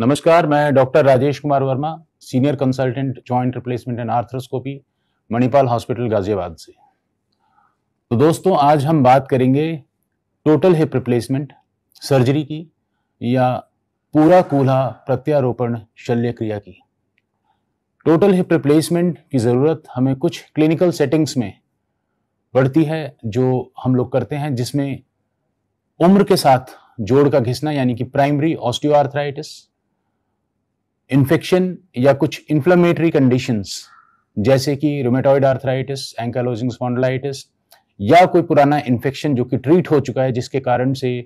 नमस्कार मैं doctor Rajesh Kumar Verma senior consultant joint replacement and arthroscopy Manipal hospital Ghaziabad से तो दोस्तों आज हम बात करेंगे टोटल हिप रिप्लेसमेंट सर्जरी की या पूरा कूल्हा प्रत्यारोपण शल्य क्रिया की टोटल हिप रिप्लेसमेंट की ज़रूरत हमें कुछ क्लिनिकल सेटिंग्स में बढ़ती है जो हम लोग करते हैं जिसमें उम्र के साथ जोड़ का घिसना यानी कि प्राइमरी ऑस्टियोआर्थराइटिस इन्फेक्शन या कुछ इन्फ्लामेटरी कंडीशंस जैसे कि रोमेटॉइड आर्थराइटिस एंकालोजिंग स्पॉन्डलाइटिस या कोई पुराना इन्फेक्शन जो कि ट्रीट हो चुका है जिसके कारण से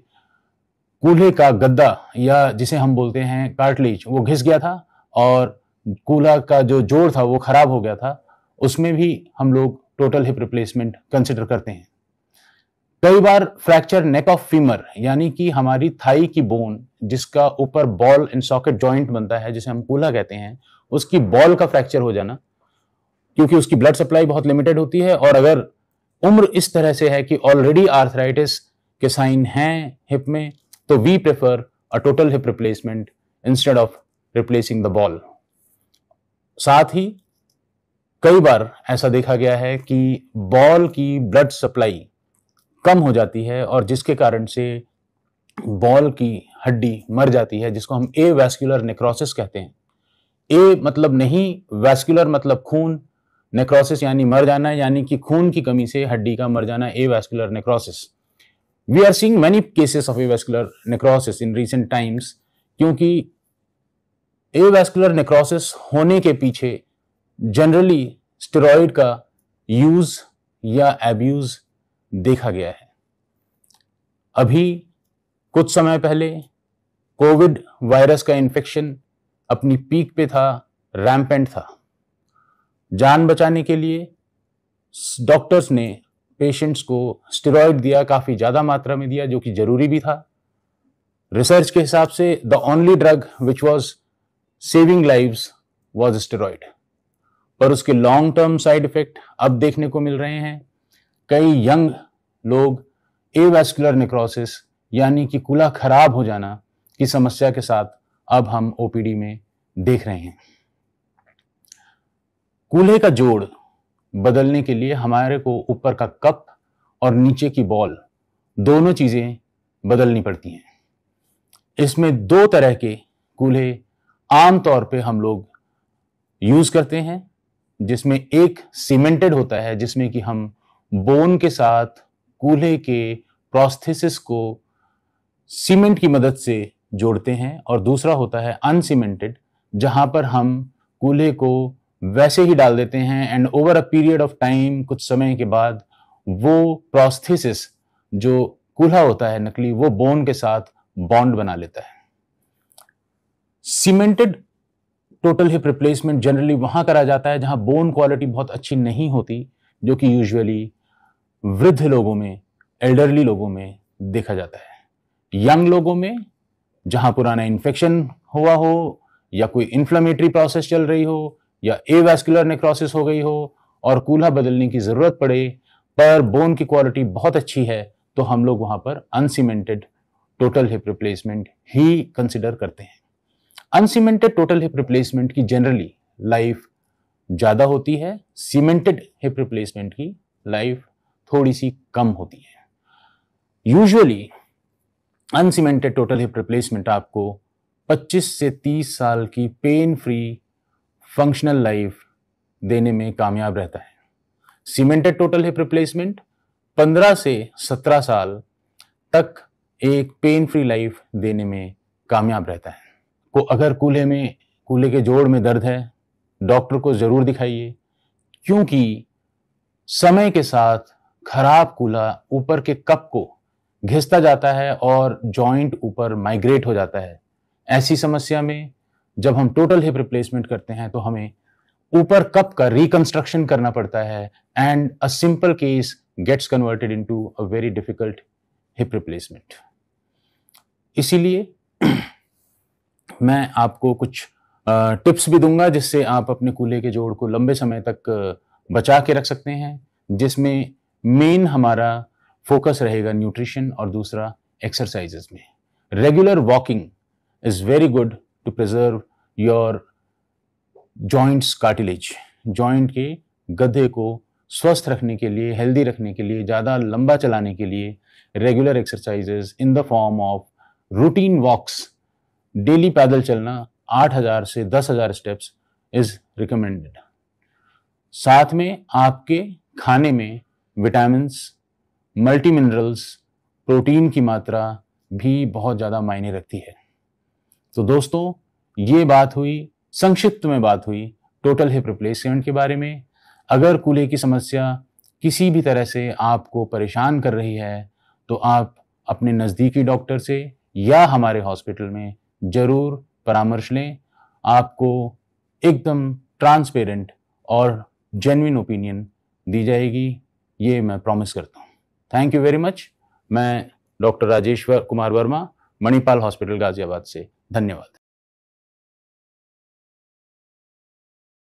कूल्हे का गद्दा या जिसे हम बोलते हैं कार्टलीज वो घिस गया था और कूल्हा का जो जोड़ था वो खराब हो गया था उसमें भी हम लोग टोटल हिप रिप्लेसमेंट कंसिडर करते हैं कई बार फ्रैक्चर नेक ऑफ फीमर यानी कि हमारी थाई की बोन जिसका ऊपर बॉल एंड सॉकेट जॉइंट बनता है जिसे हम कूला कहते हैं उसकी बॉल का फ्रैक्चर हो जाना क्योंकि उसकी ब्लड सप्लाई बहुत लिमिटेड होती है और अगर उम्र इस तरह से है कि ऑलरेडी आर्थराइटिस के साइन हैं हिप में तो we prefer a total hip replacement instead of replacing the ball साथ ही कई बार ऐसा देखा गया है कि बॉल की ब्लड सप्लाई कम हो जाती है और जिसके कारण से बॉल की हड्डी मर जाती है जिसको हम ए वैस्कुलर नेक्रोसिस कहते हैं ए मतलब नहीं वैस्कुलर मतलब खून नेक्रोसिस यानी मर जाना यानी कि खून की कमी से हड्डी का मर जाना avascular necrosis we are seeing many cases of avascular necrosis in recent times क्योंकि ए वैस्कुलर नेक्रोसिस होने के पीछे जनरली स्टेरॉइड का यूज या एब्यूज देखा गया है अभी कुछ समय पहले कोविड वायरस का इन्फेक्शन अपनी पीक पे था रैम्पेंट था जान बचाने के लिए डॉक्टर्स ने पेशेंट्स को स्टेरॉयड दिया काफ़ी ज़्यादा मात्रा में दिया जो कि ज़रूरी भी था रिसर्च के हिसाब से the only drug which was saving lives was steroid पर उसके लॉन्ग टर्म साइड इफेक्ट अब देखने को मिल रहे हैं कई यंग लोग एवेस्कुलर नेक्रोसिस यानी कि कूला खराब हो जाना की समस्या के साथ अब हम ओपीडी में देख रहे हैं कूल्हे का जोड़ बदलने के लिए हमारे को ऊपर का कप और नीचे की बॉल दोनों चीज़ें बदलनी पड़ती हैं इसमें दो तरह के कूल्हे आमतौर पे हम लोग यूज़ करते हैं जिसमें एक सीमेंटेड होता है जिसमें कि हम बोन के साथ कूल्हे के प्रोस्थेसिस को सीमेंट की मदद से जोड़ते हैं और दूसरा होता है अनसीमेंटेड जहाँ पर हम कूल्हे को वैसे ही डाल देते हैं and over a period of time कुछ समय के बाद वो प्रोस्थेसिस जो कूल्हा होता है नकली वो बोन के साथ बॉन्ड बना लेता है cemented total hip replacement generally वहाँ करा जाता है जहाँ बोन क्वालिटी बहुत अच्छी नहीं होती जो कि यूजुअली वृद्ध लोगों में एल्डरली लोगों में देखा जाता है यंग लोगों में जहां पुराना इन्फेक्शन हुआ हो या कोई इन्फ्लामेटरी प्रोसेस चल रही हो या ए वैस्कुलर नेक्रोसिस हो गई हो और कूल्हा बदलने की ज़रूरत पड़े पर बोन की क्वालिटी बहुत अच्छी है तो हम लोग वहाँ पर अनसीमेंटेड टोटल हिप रिप्लेसमेंट ही कंसिडर करते हैं अनसीमेंटेड टोटल हिप रिप्लेसमेंट की जनरली लाइफ ज़्यादा होती है सीमेंटेड हिप रिप्लेसमेंट की लाइफ थोड़ी सी कम होती है usually uncemented total hip replacement आपको 25 से 30 साल की पेन फ्री फंक्शनल लाइफ देने में कामयाब रहता है सीमेंटेड टोटल हिप रिप्लेसमेंट 15 से 17 साल तक एक पेन फ्री लाइफ देने में कामयाब रहता है को अगर कूल्हे में कूल्हे के जोड़ में दर्द है डॉक्टर को ज़रूर दिखाइए क्योंकि समय के साथ खराब कूल्हा ऊपर के कप को घिसता जाता है और जॉइंट ऊपर माइग्रेट हो जाता है ऐसी समस्या में जब हम टोटल हिप रिप्लेसमेंट करते हैं तो हमें ऊपर कप का रिकंस्ट्रक्शन करना पड़ता है and a simple case gets converted into a very difficult hip replacement इसीलिए मैं आपको कुछ टिप्स भी दूंगा जिससे आप अपने कूल्हे के जोड़ को लंबे समय तक बचा के रख सकते हैं जिसमें मेन हमारा फोकस रहेगा न्यूट्रिशन और दूसरा एक्सरसाइजेज में regular walking is very good to preserve your joints cartilage joint के गधे को स्वस्थ रखने के लिए हेल्दी रखने के लिए ज़्यादा लंबा चलाने के लिए regular exercises in the form of routine walks daily पैदल चलना 8000 से 10000 स्टेप्स इज़ रिकमेंडेड साथ में आपके खाने में विटामिन्स मल्टी मिनरल्स प्रोटीन की मात्रा भी बहुत ज़्यादा मायने रखती है तो दोस्तों ये बात हुई संक्षिप्त में बात हुई टोटल हिप रिप्लेसमेंट के बारे में अगर कूल्हे की समस्या किसी भी तरह से आपको परेशान कर रही है तो आप अपने नज़दीकी डॉक्टर से या हमारे हॉस्पिटल में ज़रूर परामर्श लें आपको एकदम ट्रांसपेरेंट और जेनविन ओपिनियन दी जाएगी ये मैं प्रॉमिस करता हूँ थैंक यू वेरी मच मैं डॉक्टर राजेश्वर कुमार वर्मा मणिपाल हॉस्पिटल गाजियाबाद से धन्यवाद